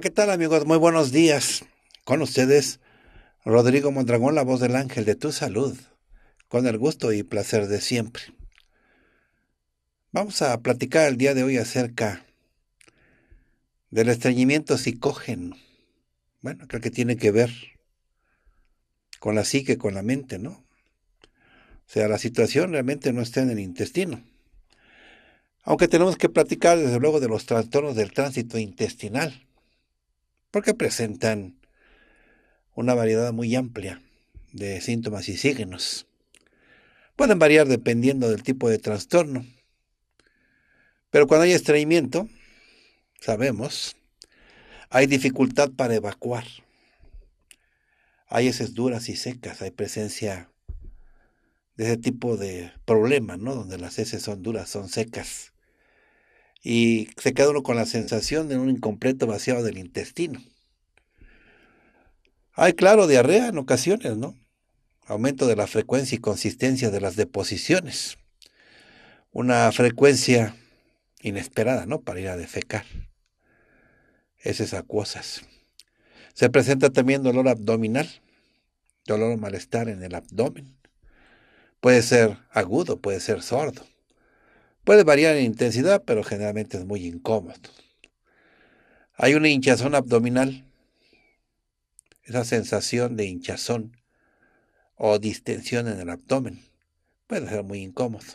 ¿qué tal amigos? Muy buenos días. Con ustedes, Rodrigo Mondragón, la voz del ángel de tu salud, con el gusto y placer de siempre. Vamos a platicar el día de hoy acerca del estreñimiento psicógeno. Bueno, creo que tiene que ver con la psique, con la mente, ¿no? O sea, la situación realmente no está en el intestino. Aunque tenemos que platicar, desde luego, de los trastornos del tránsito intestinal porque presentan una variedad muy amplia de síntomas y signos. Pueden variar dependiendo del tipo de trastorno, pero cuando hay estreñimiento, sabemos, hay dificultad para evacuar, hay heces duras y secas, hay presencia de ese tipo de problema, ¿no? Donde las heces son duras, son secas y se queda uno con la sensación de un incompleto vaciado del intestino. Hay, claro, diarrea en ocasiones, ¿no? Aumento de la frecuencia y consistencia de las deposiciones. Una frecuencia inesperada, ¿no? Para ir a defecar. Esas acuosas. Se presenta también dolor abdominal, dolor o malestar en el abdomen. Puede ser agudo, puede ser sordo. Puede variar en intensidad, pero generalmente es muy incómodo. Hay una hinchazón abdominal, esa sensación de hinchazón o distensión en el abdomen. Puede ser muy incómodo.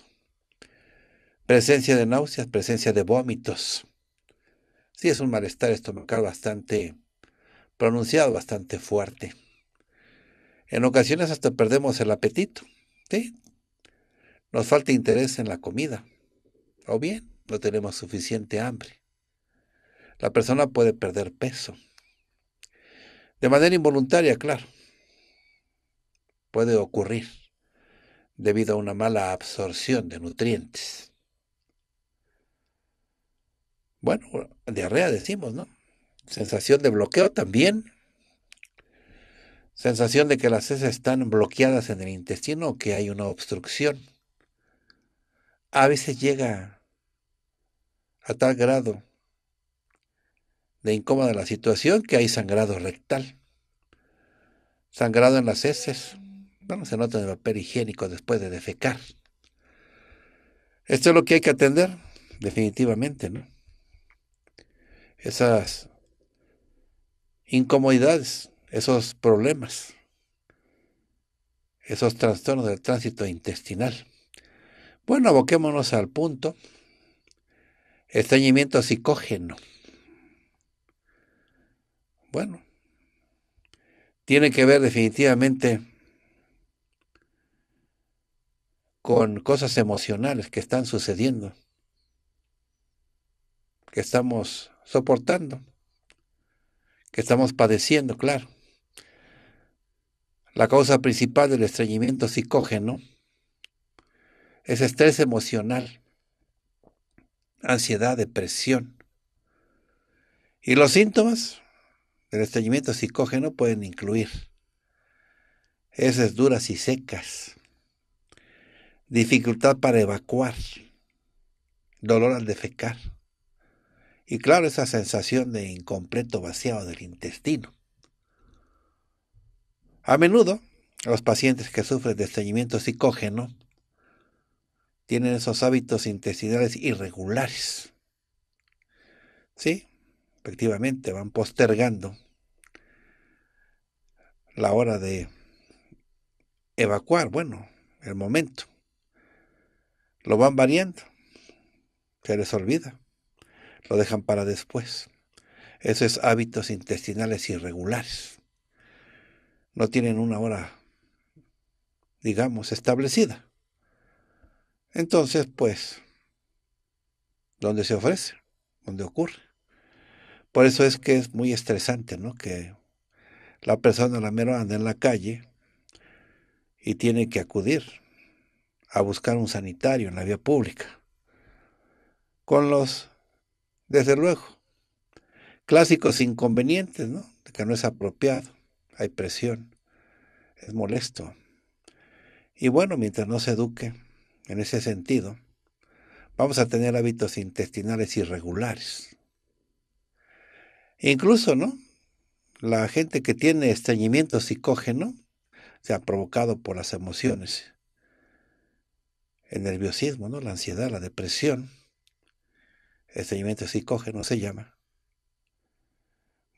Presencia de náuseas, presencia de vómitos. Sí, es un malestar estomacal bastante pronunciado, bastante fuerte. En ocasiones hasta perdemos el apetito. ¿sí? Nos falta interés en la comida. O bien, no tenemos suficiente hambre. La persona puede perder peso. De manera involuntaria, claro. Puede ocurrir debido a una mala absorción de nutrientes. Bueno, diarrea decimos, ¿no? Sensación de bloqueo también. Sensación de que las heces están bloqueadas en el intestino o que hay una obstrucción a veces llega a tal grado de incómoda la situación que hay sangrado rectal, sangrado en las heces, bueno, se nota en el papel higiénico después de defecar. Esto es lo que hay que atender, definitivamente, ¿no? Esas incomodidades, esos problemas, esos trastornos del tránsito intestinal. Bueno, aboquémonos al punto. Estreñimiento psicógeno. Bueno, tiene que ver definitivamente con cosas emocionales que están sucediendo, que estamos soportando, que estamos padeciendo, claro. La causa principal del estreñimiento psicógeno es estrés emocional, ansiedad, depresión. Y los síntomas del estreñimiento psicógeno pueden incluir heces duras y secas, dificultad para evacuar, dolor al defecar y claro esa sensación de incompleto vaciado del intestino. A menudo, los pacientes que sufren de estreñimiento psicógeno tienen esos hábitos intestinales irregulares. Sí, efectivamente, van postergando la hora de evacuar, bueno, el momento. Lo van variando, se les olvida, lo dejan para después. Esos hábitos intestinales irregulares. No tienen una hora, digamos, establecida. Entonces, pues, ¿dónde se ofrece? ¿Dónde ocurre? Por eso es que es muy estresante, ¿no? Que la persona la mera, anda en la calle y tiene que acudir a buscar un sanitario en la vía pública. Con los, desde luego, clásicos inconvenientes, ¿no? De que no es apropiado, hay presión, es molesto. Y bueno, mientras no se eduque, en ese sentido, vamos a tener hábitos intestinales irregulares. Incluso, ¿no? La gente que tiene estreñimiento psicógeno, o sea, provocado por las emociones, el nerviosismo, ¿no? La ansiedad, la depresión, estreñimiento psicógeno se llama.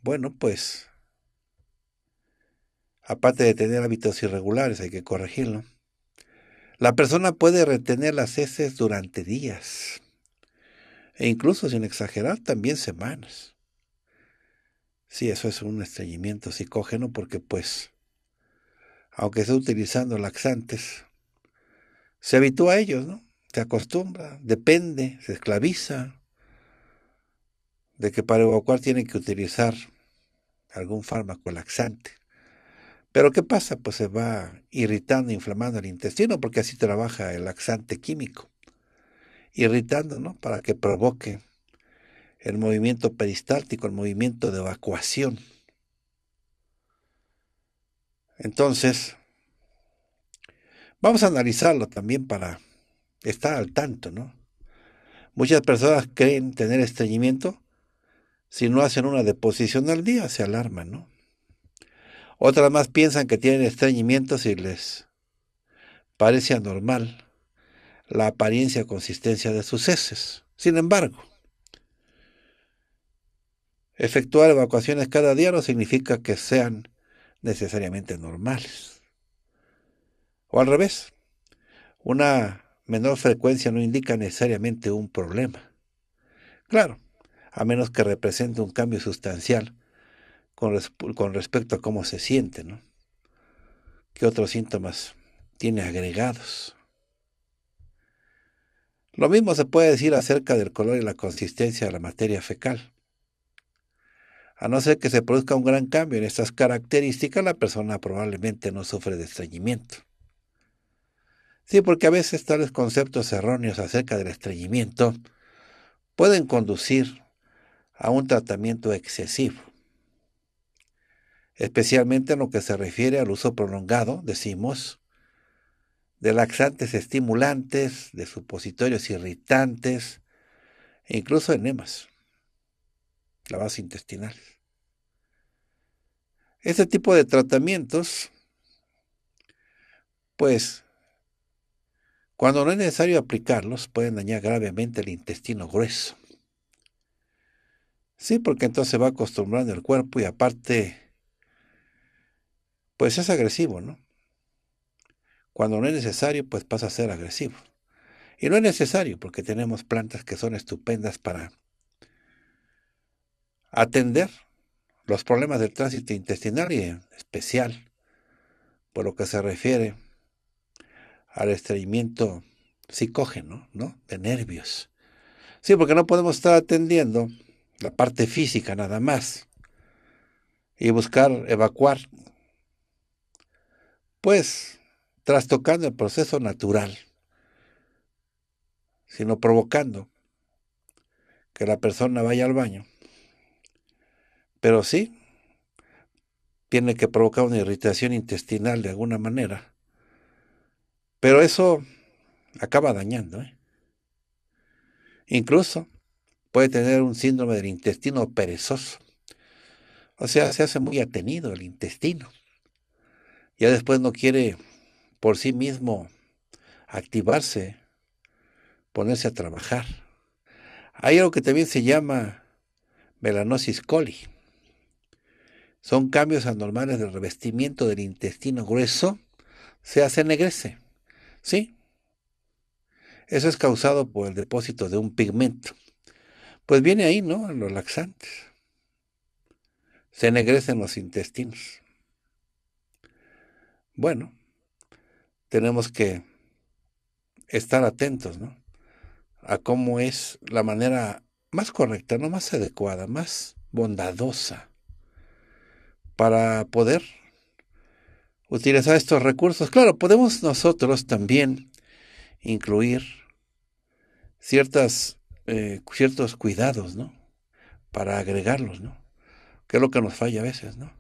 Bueno, pues, aparte de tener hábitos irregulares, hay que corregirlo. La persona puede retener las heces durante días, e incluso sin exagerar, también semanas. Sí, eso es un estreñimiento psicógeno porque pues, aunque esté utilizando laxantes, se habitúa a ellos, ¿no? Se acostumbra, depende, se esclaviza de que para evacuar tiene que utilizar algún fármaco laxante. Pero ¿qué pasa? Pues se va irritando, inflamando el intestino, porque así trabaja el laxante químico. Irritando, ¿no? Para que provoque el movimiento peristáltico, el movimiento de evacuación. Entonces, vamos a analizarlo también para estar al tanto, ¿no? Muchas personas creen tener estreñimiento. Si no hacen una deposición al día, se alarman, ¿no? Otras más piensan que tienen estreñimientos y les parece anormal la apariencia o consistencia de sus heces. Sin embargo, efectuar evacuaciones cada día no significa que sean necesariamente normales. O al revés, una menor frecuencia no indica necesariamente un problema. Claro, a menos que represente un cambio sustancial con, respecto a cómo se siente, ¿no? ¿Qué otros síntomas tiene agregados? Lo mismo se puede decir acerca del color y la consistencia de la materia fecal. A no ser que se produzca un gran cambio en estas características, la persona probablemente no sufre de estreñimiento. Sí, porque a veces tales conceptos erróneos acerca del estreñimiento pueden conducir a un tratamiento excesivo especialmente en lo que se refiere al uso prolongado, decimos, de laxantes estimulantes, de supositorios irritantes, e incluso enemas, la base intestinal. Este tipo de tratamientos, pues, cuando no es necesario aplicarlos, pueden dañar gravemente el intestino grueso. Sí, porque entonces va acostumbrando el cuerpo y aparte pues es agresivo, ¿no? Cuando no es necesario, pues pasa a ser agresivo. Y no es necesario, porque tenemos plantas que son estupendas para atender los problemas del tránsito intestinal y en especial por lo que se refiere al estreñimiento psicógeno, ¿no? De nervios. Sí, porque no podemos estar atendiendo la parte física nada más y buscar evacuar pues trastocando el proceso natural, sino provocando que la persona vaya al baño. Pero sí, tiene que provocar una irritación intestinal de alguna manera. Pero eso acaba dañando. ¿eh? Incluso puede tener un síndrome del intestino perezoso. O sea, se hace muy atenido el intestino ya después no quiere por sí mismo activarse, ponerse a trabajar. Hay algo que también se llama melanosis coli. Son cambios anormales del revestimiento del intestino grueso, se hace negrece. ¿Sí? Eso es causado por el depósito de un pigmento. Pues viene ahí, ¿no? En los laxantes. Se ennegrecen los intestinos. Bueno, tenemos que estar atentos, ¿no? A cómo es la manera más correcta, no más adecuada, más bondadosa para poder utilizar estos recursos. Claro, podemos nosotros también incluir eh, ciertos cuidados, ¿no? Para agregarlos, ¿no? Que es lo que nos falla a veces, ¿no?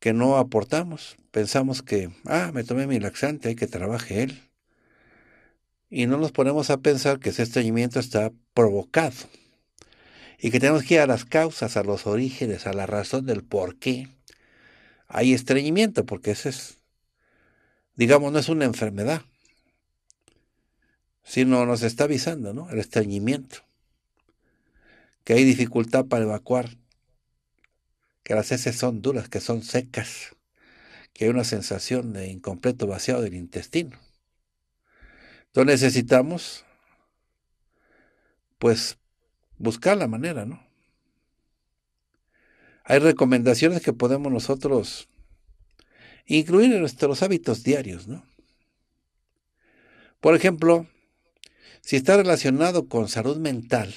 que no aportamos. Pensamos que, ah, me tomé mi laxante, hay que trabaje él. Y no nos ponemos a pensar que ese estreñimiento está provocado y que tenemos que ir a las causas, a los orígenes, a la razón del por qué hay estreñimiento, porque ese es, digamos, no es una enfermedad, sino nos está avisando, ¿no? El estreñimiento, que hay dificultad para evacuar que las heces son duras, que son secas, que hay una sensación de incompleto vaciado del intestino. Entonces necesitamos, pues, buscar la manera, ¿no? Hay recomendaciones que podemos nosotros incluir en nuestros hábitos diarios, ¿no? Por ejemplo, si está relacionado con salud mental,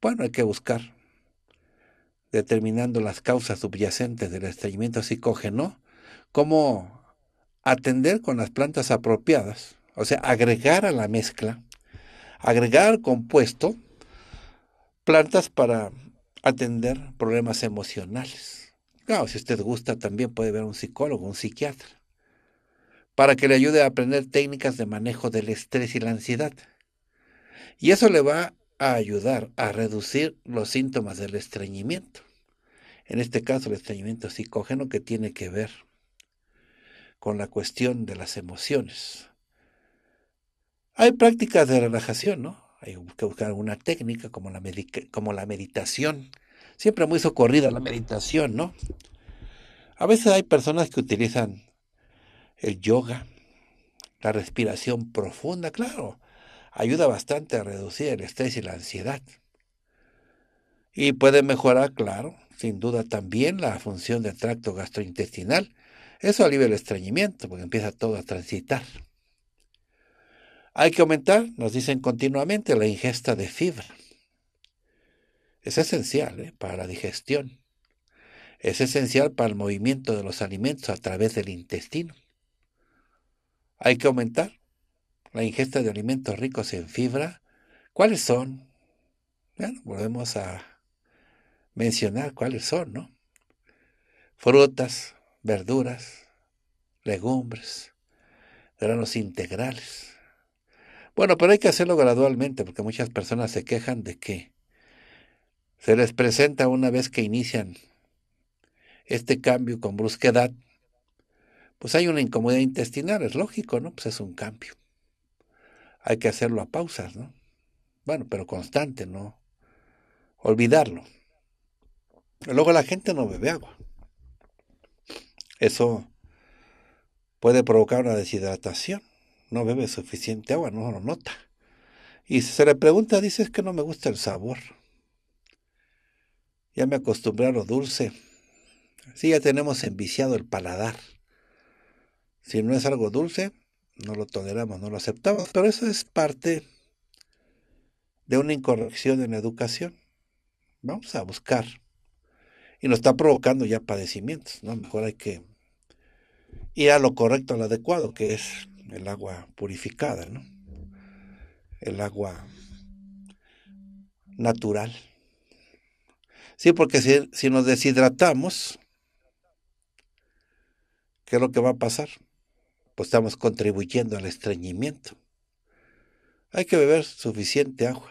bueno, hay que buscar determinando las causas subyacentes del estreñimiento psicógeno, cómo atender con las plantas apropiadas, o sea, agregar a la mezcla, agregar compuesto, plantas para atender problemas emocionales. Claro, si usted gusta, también puede ver a un psicólogo, un psiquiatra, para que le ayude a aprender técnicas de manejo del estrés y la ansiedad. Y eso le va a ayudar a reducir los síntomas del estreñimiento. En este caso, el estreñimiento psicógeno que tiene que ver con la cuestión de las emociones. Hay prácticas de relajación, ¿no? Hay que buscar alguna técnica como la, como la meditación. Siempre muy socorrida la meditación, ¿no? A veces hay personas que utilizan el yoga, la respiración profunda, claro ayuda bastante a reducir el estrés y la ansiedad. Y puede mejorar, claro, sin duda también la función del tracto gastrointestinal. Eso alivia el estreñimiento porque empieza todo a transitar. Hay que aumentar, nos dicen continuamente, la ingesta de fibra. Es esencial ¿eh? para la digestión. Es esencial para el movimiento de los alimentos a través del intestino. Hay que aumentar la ingesta de alimentos ricos en fibra, ¿cuáles son? Bueno, volvemos a mencionar cuáles son, ¿no? Frutas, verduras, legumbres, granos integrales. Bueno, pero hay que hacerlo gradualmente porque muchas personas se quejan de que se les presenta una vez que inician este cambio con brusquedad, pues hay una incomodidad intestinal, es lógico, ¿no? Pues es un cambio hay que hacerlo a pausas, ¿no? Bueno, pero constante, ¿no? Olvidarlo. Luego la gente no bebe agua. Eso puede provocar una deshidratación. No bebe suficiente agua, no lo nota. Y si se le pregunta, dice es que no me gusta el sabor. Ya me acostumbré a lo dulce. Sí, ya tenemos enviciado el paladar. Si no es algo dulce, no lo toleramos, no lo aceptamos, pero eso es parte de una incorrección en la educación. Vamos a buscar. Y nos está provocando ya padecimientos, ¿no? Mejor hay que ir a lo correcto, a lo adecuado, que es el agua purificada, ¿no? El agua natural. Sí, porque si, si nos deshidratamos, ¿qué es lo que va a pasar? pues estamos contribuyendo al estreñimiento. Hay que beber suficiente agua.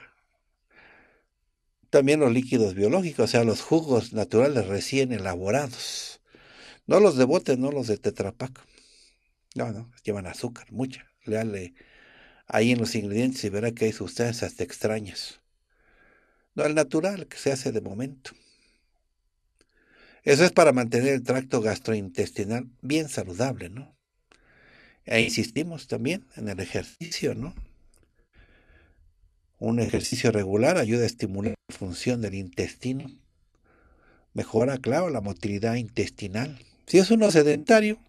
También los líquidos biológicos, o sea, los jugos naturales recién elaborados. No los de bote, no los de tetrapaco. No, no, llevan azúcar, mucha. Leale ahí en los ingredientes y verá que hay sustancias extrañas. No, el natural que se hace de momento. Eso es para mantener el tracto gastrointestinal bien saludable, ¿no? E insistimos también en el ejercicio, ¿no? Un ejercicio regular ayuda a estimular la función del intestino. Mejora, claro, la motilidad intestinal. Si es uno sedentario,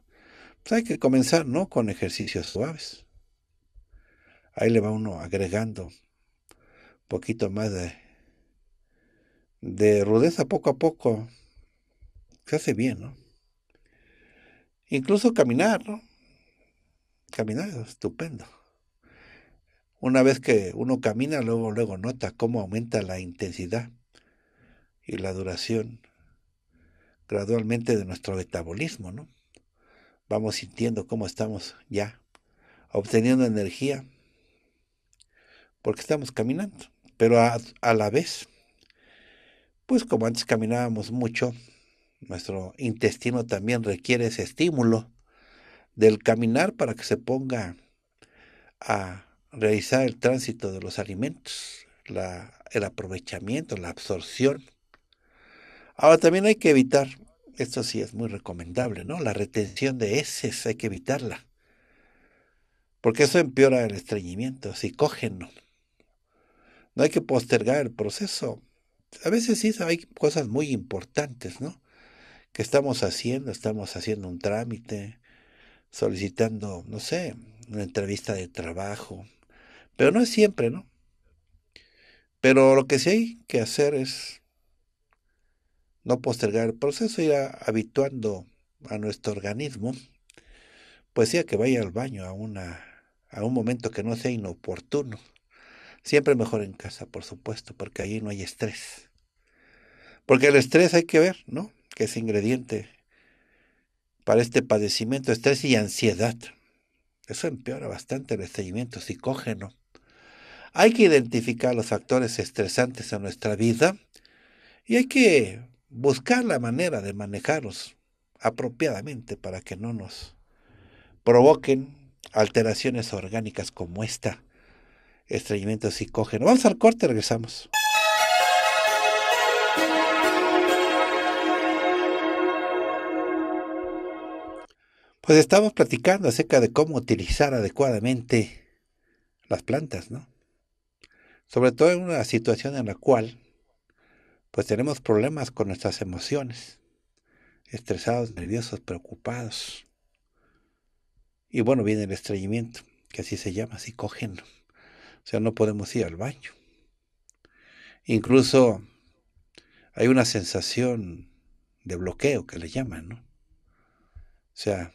pues hay que comenzar, ¿no? Con ejercicios suaves. Ahí le va uno agregando un poquito más de, de rudeza poco a poco. Se hace bien, ¿no? Incluso caminar, ¿no? Caminar estupendo. Una vez que uno camina, luego, luego nota cómo aumenta la intensidad y la duración gradualmente de nuestro metabolismo, ¿no? Vamos sintiendo cómo estamos ya obteniendo energía porque estamos caminando, pero a la vez, pues como antes caminábamos mucho, nuestro intestino también requiere ese estímulo del caminar para que se ponga a realizar el tránsito de los alimentos, el aprovechamiento, la absorción. Ahora también hay que evitar, esto sí es muy recomendable, ¿no? La retención de heces hay que evitarla, porque eso empeora el estreñimiento, psicógeno. No hay que postergar el proceso. A veces sí hay cosas muy importantes, ¿no? Que estamos haciendo, estamos haciendo un trámite, solicitando, no sé, una entrevista de trabajo. Pero no es siempre, ¿no? Pero lo que sí hay que hacer es no postergar el proceso, ir habituando a nuestro organismo, pues sea que vaya al baño a, una, a un momento que no sea inoportuno. Siempre mejor en casa, por supuesto, porque allí no hay estrés. Porque el estrés hay que ver, ¿no? Que es ingrediente para este padecimiento, estrés y ansiedad. Eso empeora bastante el estreñimiento psicógeno. Hay que identificar los factores estresantes en nuestra vida y hay que buscar la manera de manejarlos apropiadamente para que no nos provoquen alteraciones orgánicas como esta, estreñimiento psicógeno. Vamos al corte, regresamos. Pues estamos platicando acerca de cómo utilizar adecuadamente las plantas, ¿no? Sobre todo en una situación en la cual pues tenemos problemas con nuestras emociones, estresados, nerviosos, preocupados. Y bueno, viene el estreñimiento, que así se llama, cogen, O sea, no podemos ir al baño. Incluso hay una sensación de bloqueo que le llaman, ¿no? O sea,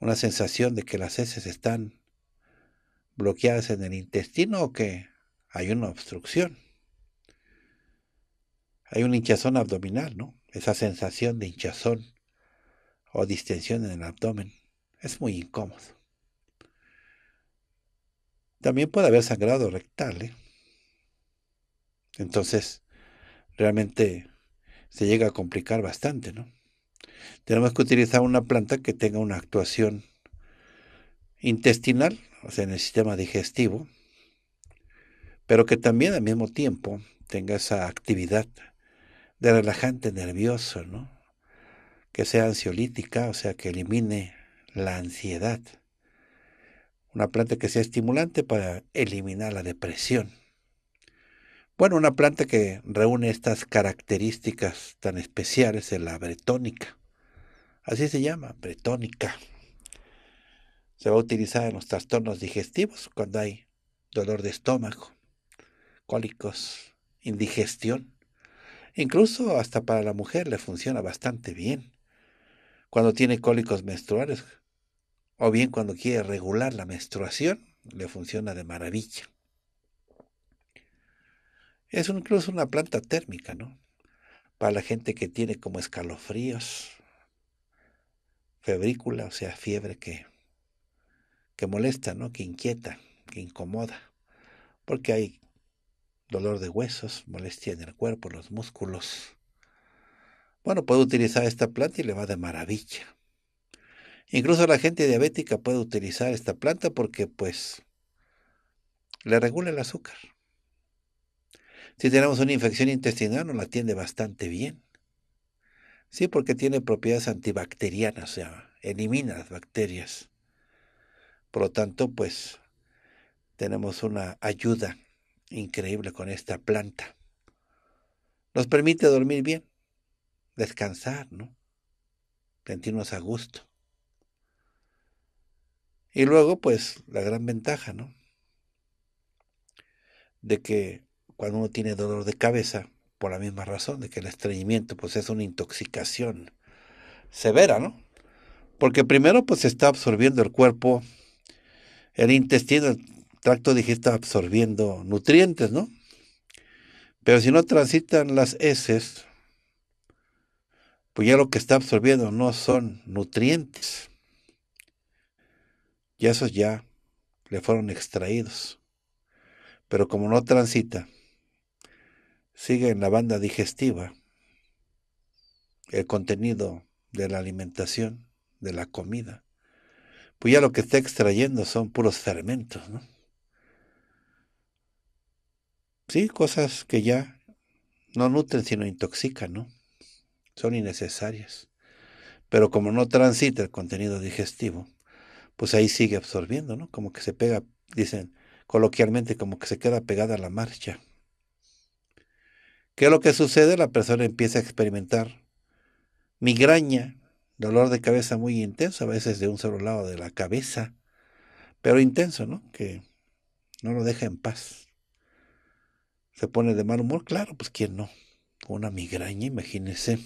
una sensación de que las heces están bloqueadas en el intestino o que hay una obstrucción. Hay un hinchazón abdominal, ¿no? Esa sensación de hinchazón o distensión en el abdomen es muy incómodo. También puede haber sangrado rectal. ¿eh? Entonces, realmente se llega a complicar bastante, ¿no? Tenemos que utilizar una planta que tenga una actuación intestinal, o sea, en el sistema digestivo, pero que también al mismo tiempo tenga esa actividad de relajante nervioso, ¿no? Que sea ansiolítica, o sea, que elimine la ansiedad. Una planta que sea estimulante para eliminar la depresión. Bueno, una planta que reúne estas características tan especiales es la bretónica. Así se llama, bretónica. Se va a utilizar en los trastornos digestivos cuando hay dolor de estómago, cólicos, indigestión. Incluso hasta para la mujer le funciona bastante bien cuando tiene cólicos menstruales o bien cuando quiere regular la menstruación, le funciona de maravilla. Es incluso una planta térmica, ¿no? Para la gente que tiene como escalofríos, febrícula, o sea, fiebre que, que molesta, ¿no? Que inquieta, que incomoda. Porque hay dolor de huesos, molestia en el cuerpo, los músculos. Bueno, puede utilizar esta planta y le va de maravilla. Incluso la gente diabética puede utilizar esta planta porque pues le regula el azúcar. Si tenemos una infección intestinal, nos la atiende bastante bien. Sí, porque tiene propiedades antibacterianas, o sea, elimina las bacterias. Por lo tanto, pues tenemos una ayuda increíble con esta planta. Nos permite dormir bien, descansar, ¿no? Sentirnos a gusto. Y luego, pues, la gran ventaja, ¿no? De que cuando uno tiene dolor de cabeza, por la misma razón de que el estreñimiento pues es una intoxicación severa, ¿no? Porque primero pues está absorbiendo el cuerpo, el intestino, el tracto digestivo absorbiendo nutrientes, ¿no? Pero si no transitan las heces, pues ya lo que está absorbiendo no son nutrientes. Y esos ya le fueron extraídos. Pero como no transita, Sigue en la banda digestiva el contenido de la alimentación, de la comida. Pues ya lo que está extrayendo son puros fermentos, ¿no? Sí, cosas que ya no nutren, sino intoxican, ¿no? Son innecesarias. Pero como no transita el contenido digestivo, pues ahí sigue absorbiendo, ¿no? Como que se pega, dicen coloquialmente, como que se queda pegada a la marcha. ¿Qué es lo que sucede? La persona empieza a experimentar migraña, dolor de cabeza muy intenso, a veces de un solo lado de la cabeza, pero intenso, ¿no? Que no lo deja en paz. Se pone de mal humor, claro, pues quién no. Una migraña, imagínese,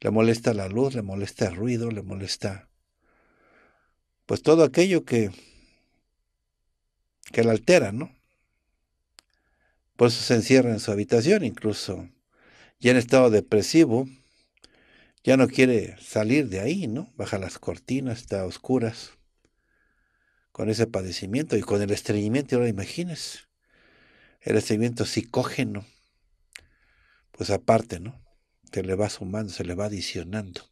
Le molesta la luz, le molesta el ruido, le molesta pues todo aquello que que la altera, ¿no? Por eso se encierra en su habitación incluso, ya en estado depresivo, ya no quiere salir de ahí, ¿no? Baja las cortinas, está oscuras, con ese padecimiento y con el estreñimiento, ahora imagines el estreñimiento psicógeno, pues aparte, ¿no? Se le va sumando, se le va adicionando,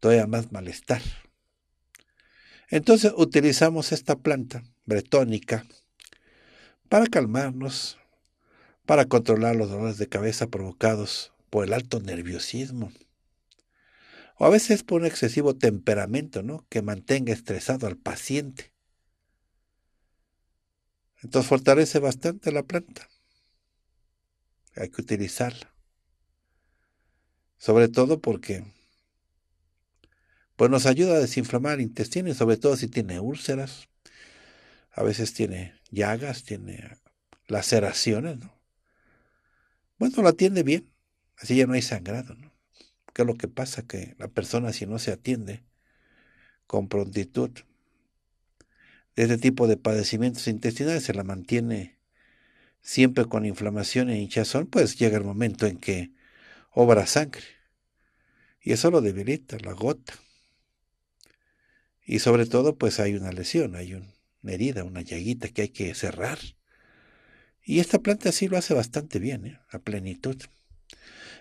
todavía más malestar. Entonces utilizamos esta planta bretónica para calmarnos, para controlar los dolores de cabeza provocados por el alto nerviosismo. O a veces por un excesivo temperamento, ¿no? Que mantenga estresado al paciente. Entonces fortalece bastante la planta. Hay que utilizarla. Sobre todo porque pues nos ayuda a desinflamar el intestino sobre todo si tiene úlceras. A veces tiene llagas, tiene laceraciones, ¿no? Bueno, la atiende bien, así ya no hay sangrado, ¿no? ¿Qué es lo que pasa? Que la persona si no se atiende con prontitud, de este tipo de padecimientos intestinales se la mantiene siempre con inflamación e hinchazón, pues llega el momento en que obra sangre. Y eso lo debilita, la agota. Y sobre todo, pues hay una lesión, hay una herida, una llaguita que hay que cerrar. Y esta planta sí lo hace bastante bien, ¿eh? a plenitud.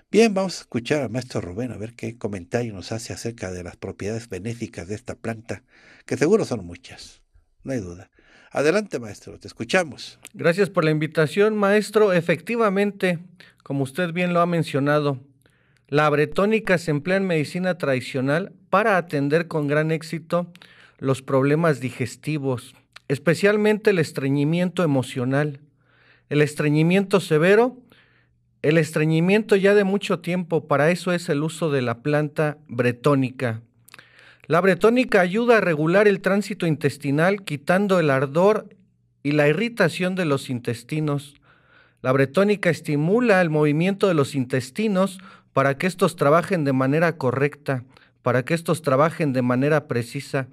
Bien, vamos a escuchar al maestro Rubén a ver qué comentario nos hace acerca de las propiedades benéficas de esta planta, que seguro son muchas, no hay duda. Adelante, maestro, te escuchamos. Gracias por la invitación, maestro. Efectivamente, como usted bien lo ha mencionado, la bretónica se emplea en medicina tradicional para atender con gran éxito los problemas digestivos, especialmente el estreñimiento emocional el estreñimiento severo, el estreñimiento ya de mucho tiempo, para eso es el uso de la planta bretónica. La bretónica ayuda a regular el tránsito intestinal quitando el ardor y la irritación de los intestinos. La bretónica estimula el movimiento de los intestinos para que estos trabajen de manera correcta, para que estos trabajen de manera precisa.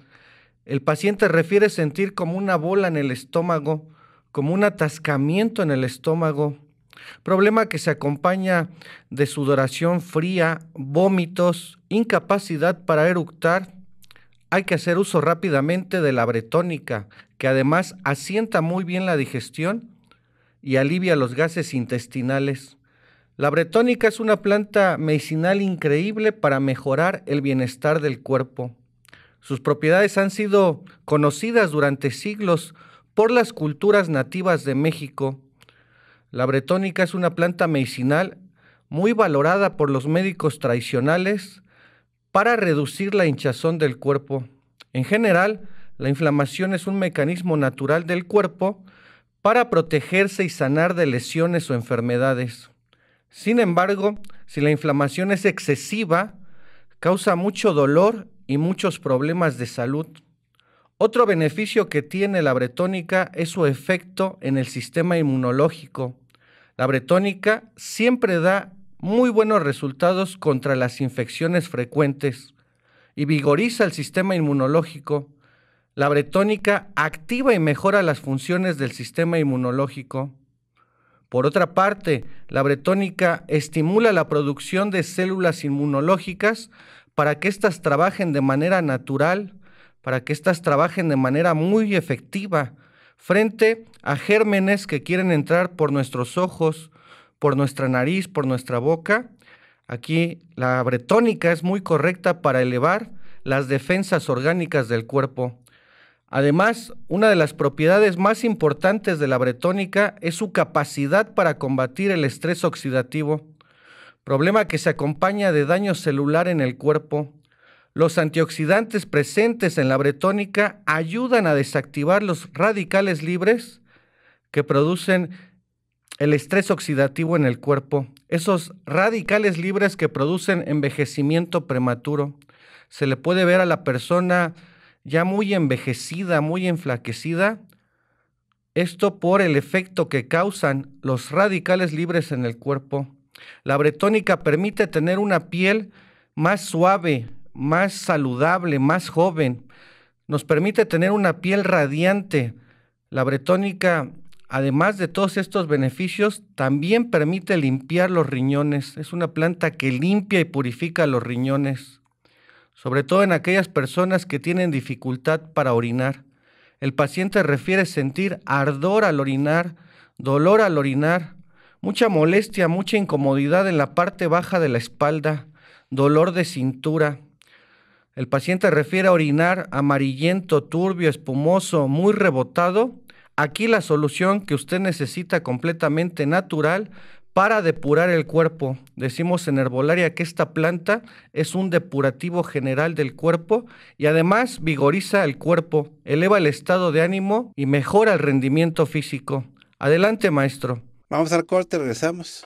El paciente refiere sentir como una bola en el estómago, como un atascamiento en el estómago, problema que se acompaña de sudoración fría, vómitos, incapacidad para eructar. Hay que hacer uso rápidamente de la bretónica, que además asienta muy bien la digestión y alivia los gases intestinales. La bretónica es una planta medicinal increíble para mejorar el bienestar del cuerpo. Sus propiedades han sido conocidas durante siglos por las culturas nativas de México. La bretónica es una planta medicinal muy valorada por los médicos tradicionales para reducir la hinchazón del cuerpo. En general, la inflamación es un mecanismo natural del cuerpo para protegerse y sanar de lesiones o enfermedades. Sin embargo, si la inflamación es excesiva, causa mucho dolor y muchos problemas de salud. Otro beneficio que tiene la bretónica es su efecto en el sistema inmunológico. La bretónica siempre da muy buenos resultados contra las infecciones frecuentes y vigoriza el sistema inmunológico. La bretónica activa y mejora las funciones del sistema inmunológico. Por otra parte, la bretónica estimula la producción de células inmunológicas para que éstas trabajen de manera natural para que éstas trabajen de manera muy efectiva frente a gérmenes que quieren entrar por nuestros ojos, por nuestra nariz, por nuestra boca. Aquí la bretónica es muy correcta para elevar las defensas orgánicas del cuerpo. Además, una de las propiedades más importantes de la bretónica es su capacidad para combatir el estrés oxidativo, problema que se acompaña de daño celular en el cuerpo. Los antioxidantes presentes en la bretónica ayudan a desactivar los radicales libres que producen el estrés oxidativo en el cuerpo, esos radicales libres que producen envejecimiento prematuro. Se le puede ver a la persona ya muy envejecida, muy enflaquecida, esto por el efecto que causan los radicales libres en el cuerpo. La bretónica permite tener una piel más suave, más saludable, más joven. Nos permite tener una piel radiante. La bretónica, además de todos estos beneficios, también permite limpiar los riñones. Es una planta que limpia y purifica los riñones, sobre todo en aquellas personas que tienen dificultad para orinar. El paciente refiere sentir ardor al orinar, dolor al orinar, mucha molestia, mucha incomodidad en la parte baja de la espalda, dolor de cintura, el paciente refiere a orinar amarillento, turbio, espumoso, muy rebotado. Aquí la solución que usted necesita completamente natural para depurar el cuerpo. Decimos en herbolaria que esta planta es un depurativo general del cuerpo y además vigoriza el cuerpo, eleva el estado de ánimo y mejora el rendimiento físico. Adelante, maestro. Vamos al corte, regresamos.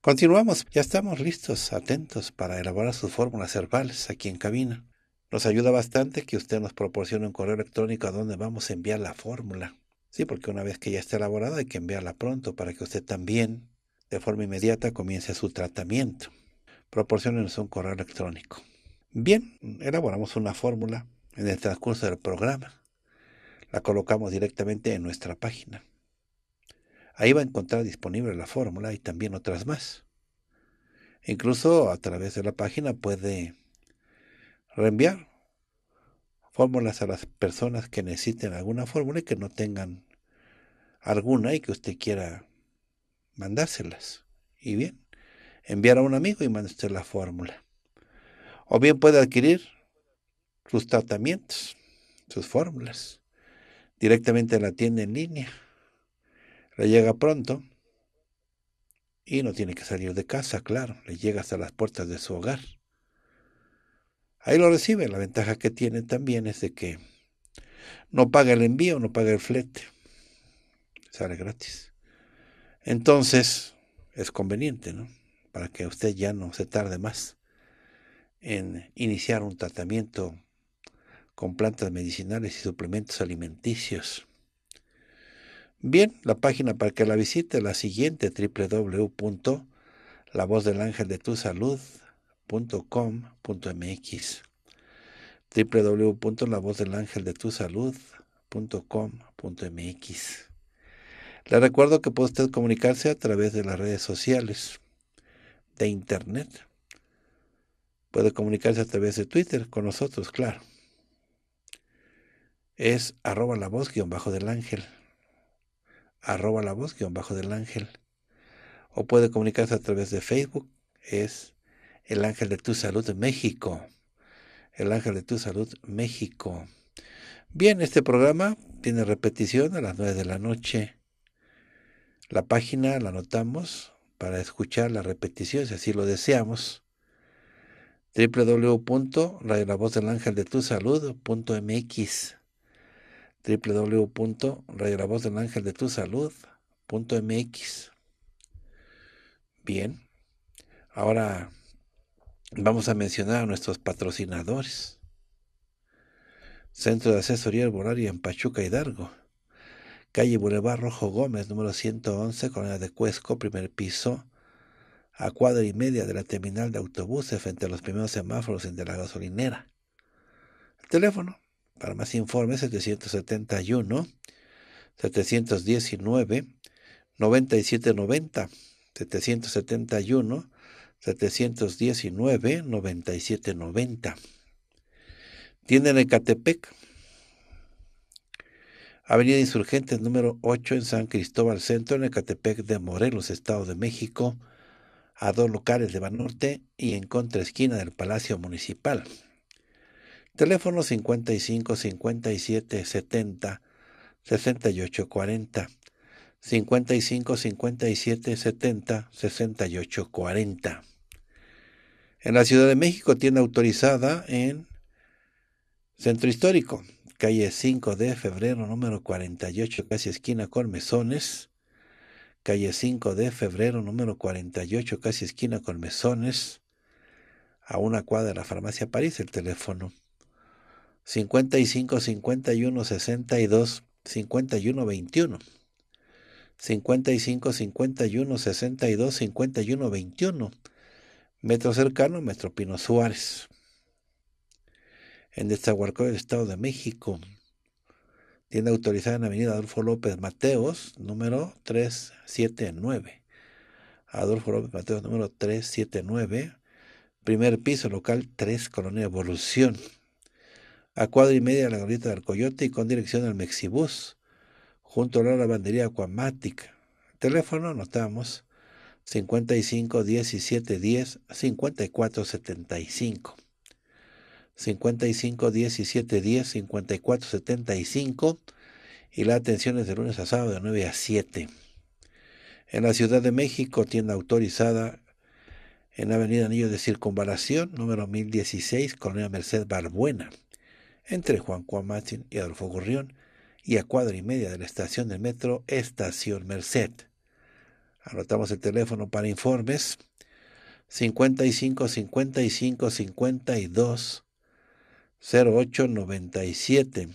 Continuamos, ya estamos listos, atentos para elaborar sus fórmulas herbales aquí en cabina. Nos ayuda bastante que usted nos proporcione un correo electrónico a donde vamos a enviar la fórmula. Sí, porque una vez que ya está elaborada hay que enviarla pronto para que usted también, de forma inmediata, comience su tratamiento. Proporciónenos un correo electrónico. Bien, elaboramos una fórmula en el transcurso del programa. La colocamos directamente en nuestra página. Ahí va a encontrar disponible la fórmula y también otras más. Incluso a través de la página puede reenviar fórmulas a las personas que necesiten alguna fórmula y que no tengan alguna y que usted quiera mandárselas. Y bien, enviar a un amigo y mande usted la fórmula. O bien puede adquirir sus tratamientos, sus fórmulas, directamente en la tienda en línea le llega pronto y no tiene que salir de casa, claro, le llega hasta las puertas de su hogar. Ahí lo recibe. La ventaja que tiene también es de que no paga el envío, no paga el flete. Sale gratis. Entonces, es conveniente, ¿no? Para que usted ya no se tarde más en iniciar un tratamiento con plantas medicinales y suplementos alimenticios. Bien, la página para que la visite es la siguiente www.lavozdelangeldetusalud.com.mx www.lavozdelangeldetusalud.com.mx Le recuerdo que puede usted comunicarse a través de las redes sociales, de internet. Puede comunicarse a través de Twitter con nosotros, claro. Es arroba la voz guión bajo del ángel arroba la voz guión bajo del ángel. O puede comunicarse a través de Facebook, es el ángel de tu salud México. El ángel de tu salud México. Bien, este programa tiene repetición a las 9 de la noche. La página la anotamos para escuchar la repetición, si así lo deseamos. voz del ángel de tu salud www.radiolavozdelaangeldetusalud.mx. Bien, ahora vamos a mencionar a nuestros patrocinadores. Centro de Asesoría Herbolaria en Pachuca Hidalgo. Calle Boulevard Rojo Gómez, número 111, Colonia de Cuesco, primer piso, a cuadra y media de la terminal de autobuses frente a los primeros semáforos de la gasolinera. El teléfono para más informes, 771 719 9790 771 719 9790. Tienen Ecatepec. Avenida Insurgentes número 8 en San Cristóbal Centro, en Ecatepec de Morelos, Estado de México, a dos locales de Banorte y en contra esquina del Palacio Municipal. Teléfono 55 57 70 68 40. 55 57 70 68 40. En la Ciudad de México tiene autorizada en Centro Histórico, calle 5 de febrero, número 48, casi esquina con Mesones. Calle 5 de febrero, número 48, casi esquina con Mesones. A una cuadra de la farmacia París, el teléfono 55 51 62 51 21. 55 51 62 51 21. Metro cercano, Metro Pino Suárez. En Destaguarco del Estado de México. Tienda autorizada en Avenida Adolfo López Mateos, número 379. Adolfo López Mateos, número 379. Primer piso, local 3, Colonia Evolución a cuadra y media de la garita del Coyote y con dirección al Mexibús, junto a la lavandería Aquamatic. Teléfono, anotamos, 55 17 10 54 75. 55 17 10 54 75 y la atención es de lunes a sábado de 9 a 7. En la Ciudad de México, tienda autorizada en la Avenida Anillo de Circunvalación, número 1016, Colonia Merced Barbuena entre Juan Juan y Adolfo Gurrión y a cuadra y media de la estación del metro Estación Merced. Anotamos el teléfono para informes 55 55 52 08 97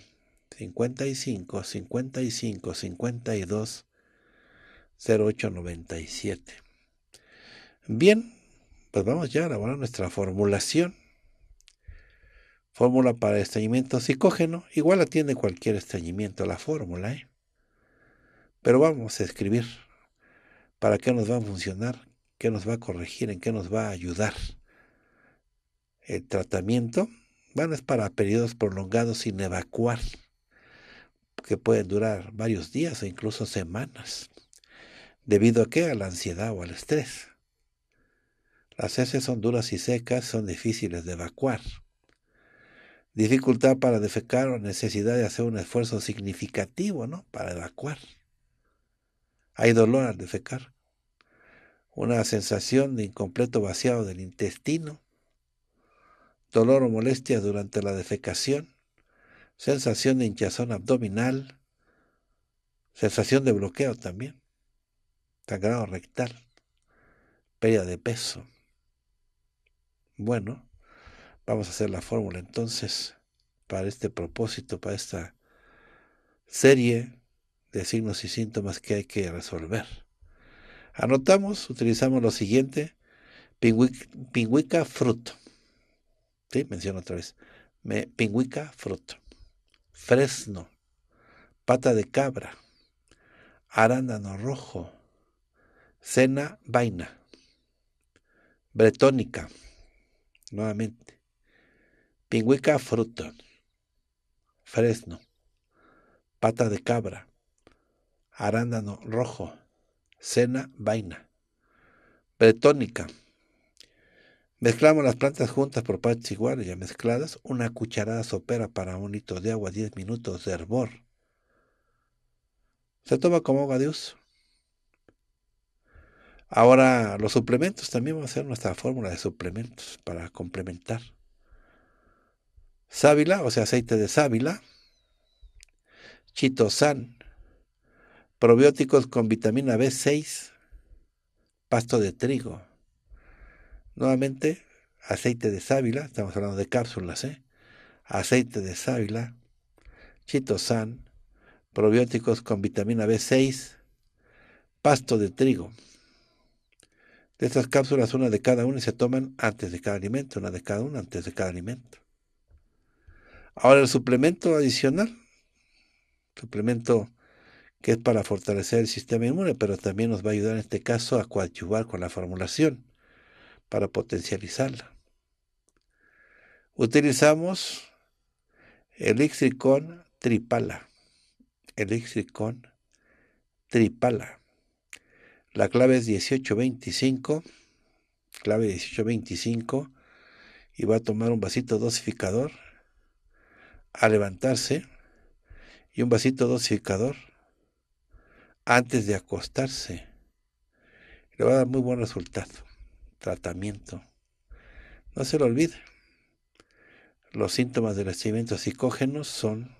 55 55 52 08 97. Bien, pues vamos ya a elaborar nuestra formulación Fórmula para estreñimiento psicógeno. Igual atiende cualquier estreñimiento la fórmula. ¿eh? Pero vamos a escribir. ¿Para qué nos va a funcionar? ¿Qué nos va a corregir? ¿En qué nos va a ayudar? El tratamiento bueno, es para periodos prolongados sin evacuar, que pueden durar varios días o incluso semanas. ¿Debido a qué? A la ansiedad o al estrés. Las heces son duras y secas, son difíciles de evacuar dificultad para defecar o necesidad de hacer un esfuerzo significativo ¿no? para evacuar. Hay dolor al defecar, una sensación de incompleto vaciado del intestino, dolor o molestia durante la defecación, sensación de hinchazón abdominal, sensación de bloqueo también, sangrado rectal, pérdida de peso. Bueno, Vamos a hacer la fórmula entonces para este propósito, para esta serie de signos y síntomas que hay que resolver. Anotamos, utilizamos lo siguiente, pingüica fruto. ¿Sí? Menciono otra vez. pingüica fruto. Fresno. Pata de cabra. Arándano rojo. Cena vaina. Bretónica. Nuevamente. Pingüica, fruto, Fresno. Pata de cabra. Arándano rojo. Cena, vaina. Bretónica. Mezclamos las plantas juntas por partes iguales, ya mezcladas. Una cucharada sopera para un litro de agua, 10 minutos de hervor. Se toma como agua de uso. Ahora, los suplementos, también vamos a hacer nuestra fórmula de suplementos para complementar sábila, o sea, aceite de sábila, chitosan, probióticos con vitamina B6, pasto de trigo. Nuevamente, aceite de sábila, estamos hablando de cápsulas, ¿eh? aceite de sábila, chitosan, probióticos con vitamina B6, pasto de trigo. De estas cápsulas, una de cada una y se toman antes de cada alimento, una de cada una antes de cada alimento. Ahora el suplemento adicional, suplemento que es para fortalecer el sistema inmune, pero también nos va a ayudar en este caso a coadyuvar con la formulación para potencializarla. Utilizamos elixir con tripala. Elixir con tripala. La clave es 1825. Clave 1825. Y va a tomar un vasito dosificador a levantarse y un vasito dosificador antes de acostarse. Le va a dar muy buen resultado. Tratamiento. No se lo olvide. Los síntomas del estreñimiento psicógeno son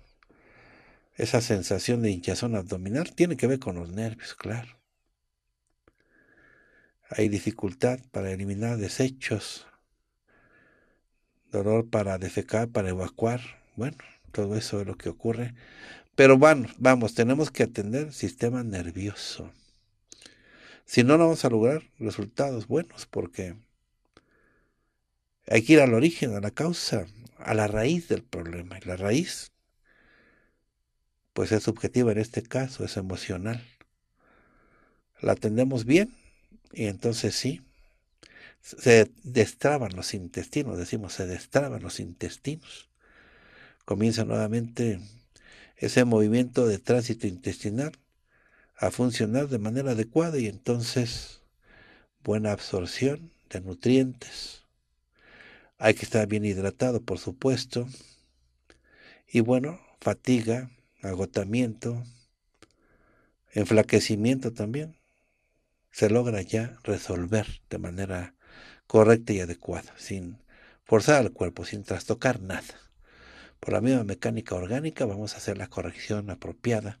esa sensación de hinchazón abdominal. Tiene que ver con los nervios, claro. Hay dificultad para eliminar desechos, dolor para defecar, para evacuar, bueno, todo eso es lo que ocurre. Pero bueno, vamos, tenemos que atender el sistema nervioso. Si no, no vamos a lograr resultados buenos porque hay que ir al origen, a la causa, a la raíz del problema. Y la raíz, pues es subjetiva en este caso, es emocional. La atendemos bien y entonces sí, se destraban los intestinos, decimos, se destraban los intestinos comienza nuevamente ese movimiento de tránsito intestinal a funcionar de manera adecuada y entonces buena absorción de nutrientes. Hay que estar bien hidratado, por supuesto. Y bueno, fatiga, agotamiento, enflaquecimiento también, se logra ya resolver de manera correcta y adecuada, sin forzar al cuerpo, sin trastocar nada. Por la misma mecánica orgánica vamos a hacer la corrección apropiada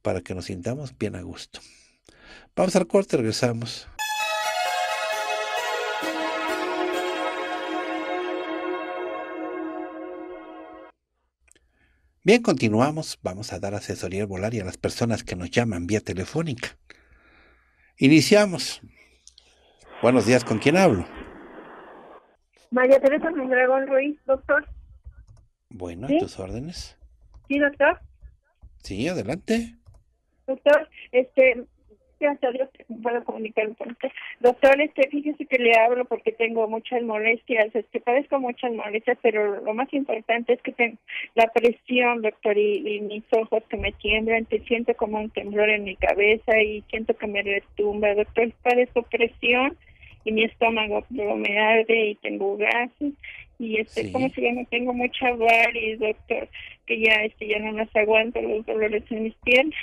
para que nos sintamos bien a gusto. Vamos al corte, regresamos. Bien, continuamos. Vamos a dar asesoría y a las personas que nos llaman vía telefónica. Iniciamos. Buenos días, ¿con quién hablo? María Teresa Mondragón Ruiz, doctor. Bueno, tus órdenes. Sí, doctor. Sí, adelante. Doctor, este, gracias a Dios puedo comunicar con usted. Doctor, este, fíjese que le hablo porque tengo muchas molestias, es padezco muchas molestias, pero lo más importante es que tengo la presión, doctor, y, mis ojos que me tiemblan, te siento como un temblor en mi cabeza y siento que me retumba, doctor, padezco presión y mi estómago me arde y tengo gases y este como si ya no tengo mucha y, doctor que ya este ya no más aguanto los dolores en mis piernas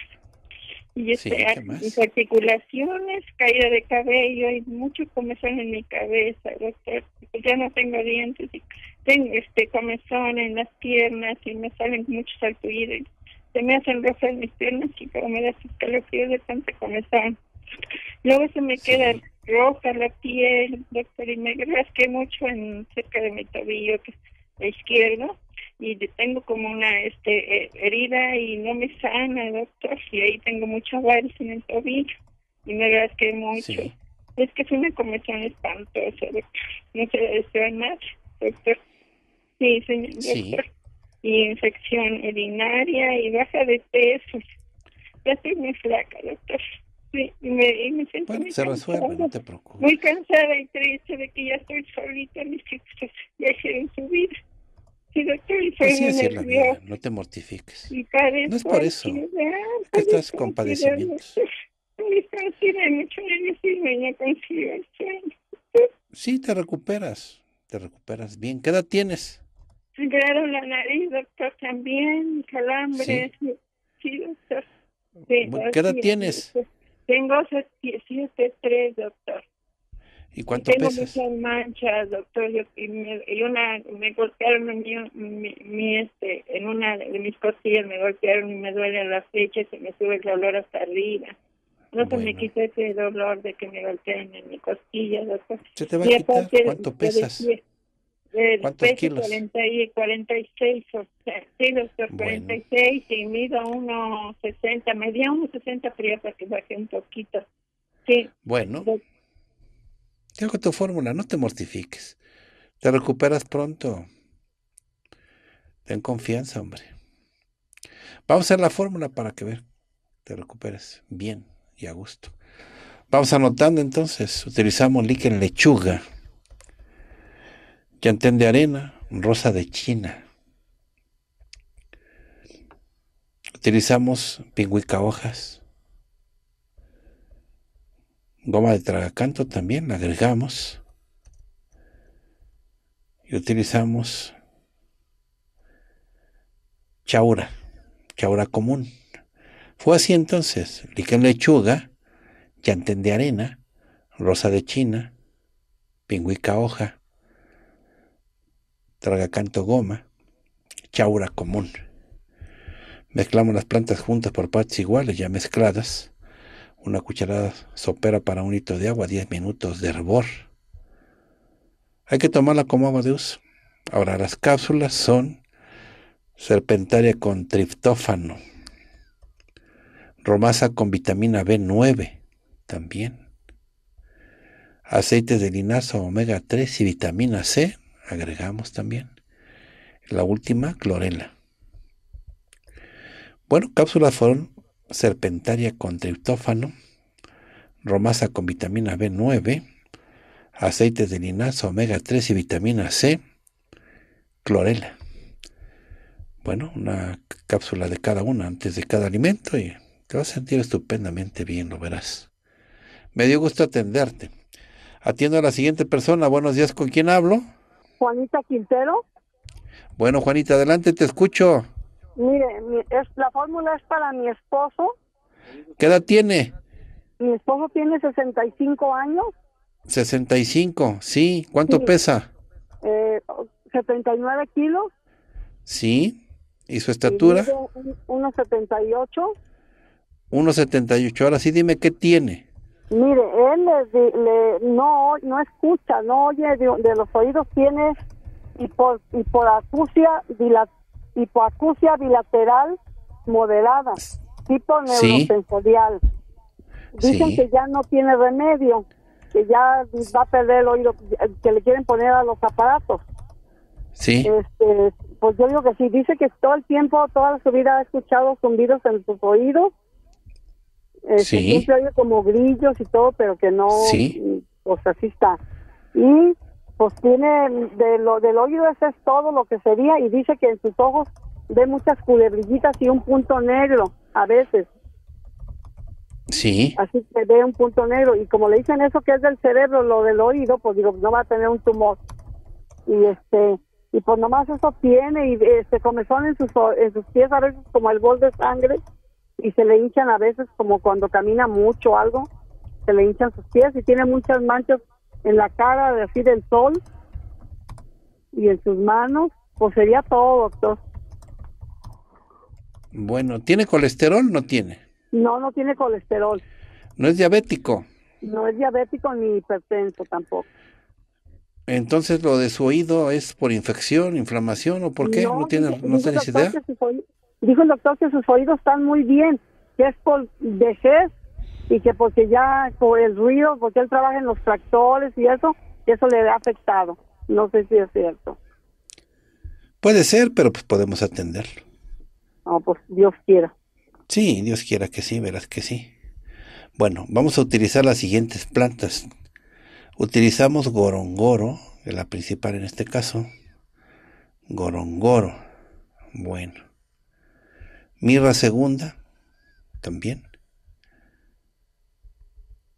y este mis articulaciones caída de cabello y mucho comezón en mi cabeza doctor pues ya no tengo dientes y tengo este comezón en las piernas y me salen muchos salpullidos se me hacen rojas mis piernas y como me da escalofríos de tanto comezón luego se me quedan... queda roja la piel, doctor, y me rasqué mucho en cerca de mi tobillo izquierdo y tengo como una este herida y no me sana, doctor, y ahí tengo mucho varices en el tobillo y me rasqué mucho. Es que fue una comisión espantosa, doctor. No se desea más, doctor. Sí, señor doctor. Y infección urinaria y baja de peso. Ya estoy muy flaca, doctor y me, bueno, se cansada, resuelve, no te preocupes. Muy cansada y triste de que ya estoy solita, mis hijos ya quieren subir. Sí, doctor, y soy Así es, vida, no te mortifiques. no es por eso, que estás con padecimientos. Sí, te recuperas, te recuperas bien. ¿Qué edad tienes? Claro, la nariz, doctor, también, calambres. Sí, doctor. ¿Qué edad tienes? Este, tengo 7'3, doctor. ¿Y cuánto pesas? tengo muchas manchas, doctor, y, me, una, me golpearon en mi, este, en una de mis costillas, me golpearon y me duelen las flechas y me sube el dolor hasta arriba. No me quise ese dolor de que me golpeen en mi costilla, doctor. y a quitar? ¿Cuánto pesas? ¿Cuántos kilos? y 46 o sea, kilos por bueno. 46 y mido 1,60. Medía 1,60 fría para que baje un poquito. Sí. Bueno. tengo hago tu fórmula, no te mortifiques. Te recuperas pronto. Ten confianza, hombre. Vamos a hacer la fórmula para que ver. Te recuperes bien y a gusto. Vamos anotando entonces. Utilizamos líquen lechuga Chantén de arena, rosa de China. Utilizamos pingüica hojas, goma de tragacanto también, agregamos. Y utilizamos chaura, chaura común. Fue así entonces, liquen lechuga, chantén de arena, rosa de China, pingüica hoja, Tragacanto goma, chaura común. Mezclamos las plantas juntas por partes iguales, ya mezcladas. Una cucharada sopera para un litro de agua, 10 minutos de hervor. Hay que tomarla como agua de uso. Ahora, las cápsulas son serpentaria con triptófano, romasa con vitamina B9 también, aceite de linaza omega 3 y vitamina C, agregamos también. La última, clorela. Bueno, cápsulas fueron serpentaria con triptófano, romasa con vitamina B9, aceites de linaza, omega 3 y vitamina C, clorela. Bueno, una cápsula de cada una antes de cada alimento y te vas a sentir estupendamente bien, lo verás. Me dio gusto atenderte. Atiendo a la siguiente persona. Buenos días, ¿con quién hablo? Juanita Quintero. Bueno, Juanita, adelante, te escucho. Mire, es, la fórmula es para mi esposo. ¿Qué edad tiene? Mi esposo tiene 65 años. 65, sí. ¿Cuánto pesa? 79 eh, kilos. Sí. ¿Y su estatura? 1,78. 1,78. Ahora sí, dime qué tiene. Mire, él le, no, no escucha, no oye, de, los oídos tiene hipoacucia hipoacusia, bilateral moderada, tipo neurosensorial. Dicen que ya no tiene remedio, que ya va a perder el oído, que le quieren poner a los aparatos. Sí. Este, pues yo digo que sí, dice que todo el tiempo, toda su vida ha escuchado zumbidos en sus oídos Sí, sí. oye como grillos y todo, pero que no, sí. Mm, sea, así está. Y pues tiene, de lo, del oído ese es todo lo que sería y dice que en sus ojos ve muchas culebrillitas y un punto negro a veces. Sí. Así que ve un punto negro y como le dicen eso que es del cerebro, lo del oído, pues digo, no va a tener un tumor. Y este, y pues nomás eso tiene y este comenzó en sus en sus pies a veces como el bol de sangre y se le hinchan a veces como cuando camina mucho o algo, se le hinchan sus pies y tiene muchas manchas en la cara de así del sol y en sus manos, pues sería todo, doctor. Bueno, ¿tiene colesterol? No tiene. No, no tiene colesterol. ¿No es diabético? No es diabético ni hipertenso tampoco. Entonces, lo de su oído es por infección, inflamación o por qué? No, tiene, no tiene idea. Dijo el doctor que sus oídos están muy bien, que es por vejez y que porque ya por el ruido, porque él trabaja en los tractores y eso, eso le ha afectado. No sé si es cierto. Puede ser, pero pues podemos atenderlo. No, pues Dios quiera. Sí, Dios quiera que sí, verás que sí. Bueno, vamos a utilizar las siguientes plantas. Utilizamos gorongoro, la principal en este caso. Gorongoro. Bueno mirra segunda, también.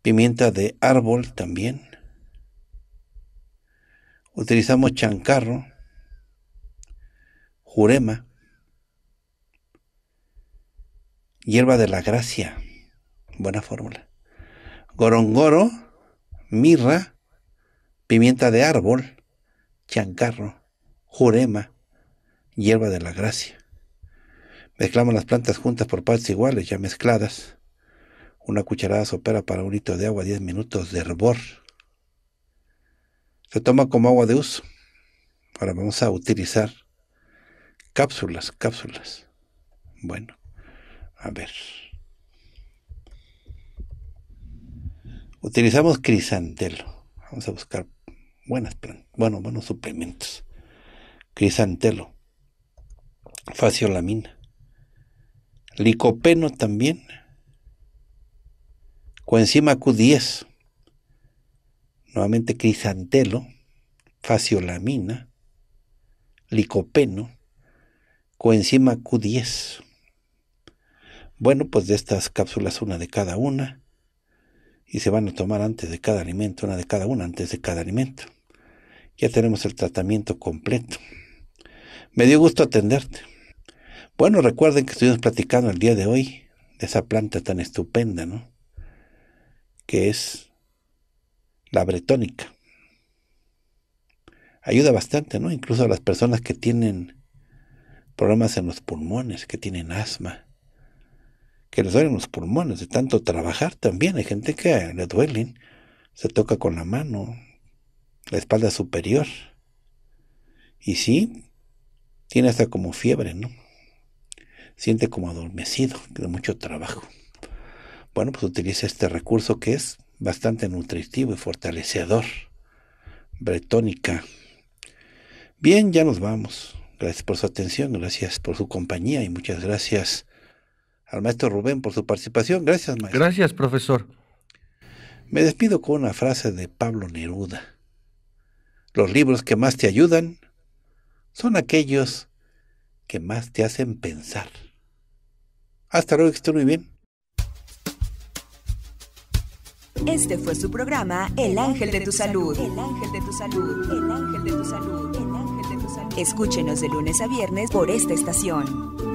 Pimienta de árbol, también. Utilizamos chancarro, jurema, hierba de la gracia, buena fórmula. Gorongoro, mirra, pimienta de árbol, chancarro, jurema, hierba de la gracia. Mezclamos las plantas juntas por partes iguales, ya mezcladas. Una cucharada sopera para un litro de agua, 10 minutos de hervor. Se toma como agua de uso. Ahora vamos a utilizar cápsulas, cápsulas. Bueno, a ver. Utilizamos crisantelo. Vamos a buscar buenas plantas, bueno, buenos suplementos. Crisantelo, faciolamina, licopeno también, coenzima Q10, nuevamente crisantelo, faciolamina, licopeno, coenzima Q10. Bueno, pues de estas cápsulas una de cada una y se van a tomar antes de cada alimento, una de cada una antes de cada alimento. Ya tenemos el tratamiento completo. Me dio gusto atenderte. Bueno, recuerden que estuvimos platicando el día de hoy de esa planta tan estupenda, ¿no? Que es la bretónica. Ayuda bastante, ¿no? Incluso a las personas que tienen problemas en los pulmones, que tienen asma, que les duelen los pulmones de tanto trabajar también. Hay gente que le duelen, se toca con la mano, la espalda superior. Y sí, tiene hasta como fiebre, ¿no? siente como adormecido, de mucho trabajo. Bueno, pues utiliza este recurso que es bastante nutritivo y fortalecedor. Bretónica. Bien, ya nos vamos. Gracias por su atención, gracias por su compañía y muchas gracias al maestro Rubén por su participación. Gracias, maestro. Gracias, profesor. Me despido con una frase de Pablo Neruda. Los libros que más te ayudan son aquellos que más te hacen pensar. Hasta luego, que muy bien. Este fue su programa El Ángel de tu Salud. El Ángel de tu Salud. El Ángel de tu Salud. Escúchenos de lunes a viernes por esta estación.